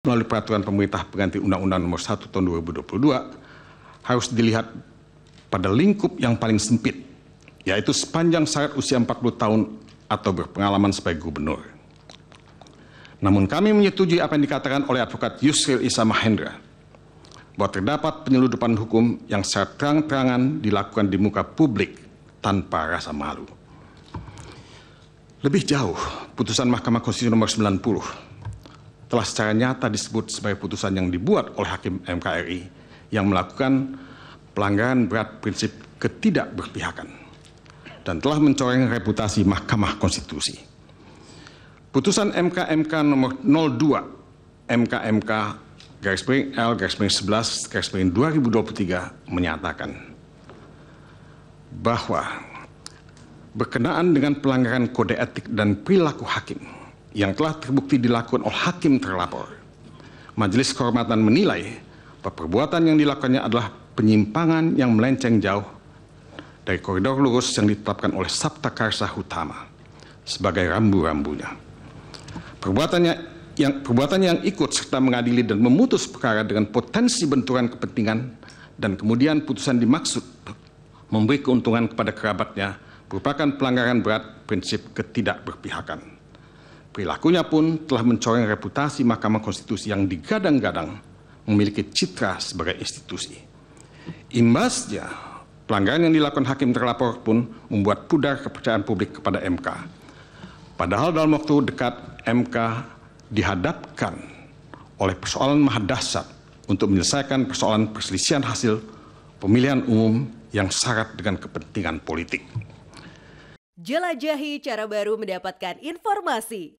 melalui peraturan pemerintah pengganti Undang-Undang Nomor 1 Tahun 2022 harus dilihat pada lingkup yang paling sempit, yaitu sepanjang syarat usia 40 tahun atau berpengalaman sebagai gubernur. Namun kami menyetujui apa yang dikatakan oleh advokat Yusril Isa Mahendra, bahwa terdapat penyeludupan hukum yang secara terang-terangan dilakukan di muka publik tanpa rasa malu. Lebih jauh, putusan Mahkamah Konstitusi nomor 90 telah secara nyata disebut sebagai putusan yang dibuat oleh Hakim MKRI yang melakukan pelanggaran berat prinsip ketidakberpihakan dan telah mencoreng reputasi Mahkamah Konstitusi. Putusan MKMK nomor 02 MKMK garis miring L garis miring 11 garis miring 2023 menyatakan bahwa berkenaan dengan pelanggaran kode etik dan perilaku hakim yang telah terbukti dilakukan oleh hakim terlapor. Majelis Kehormatan menilai bahwa perbuatan yang dilakukannya adalah penyimpangan yang melenceng jauh dari koridor lurus yang ditetapkan oleh Sabta Karsa Utama sebagai rambu-rambunya. Perbuatannya yang perbuatan yang ikut serta mengadili dan memutus perkara dengan potensi benturan kepentingan dan kemudian putusan dimaksud memberi keuntungan kepada kerabatnya merupakan pelanggaran berat prinsip ketidakberpihakan. Perilakunya pun telah mencoreng reputasi Mahkamah Konstitusi yang digadang-gadang memiliki citra sebagai institusi. Imbasnya, pelanggaran yang dilakukan hakim terlapor pun membuat pudar kepercayaan publik kepada MK. Padahal dalam waktu dekat MK dihadapkan oleh persoalan mahadasat untuk menyelesaikan persoalan perselisihan hasil pemilihan umum yang syarat dengan kepentingan politik. Jelajahi cara baru mendapatkan informasi.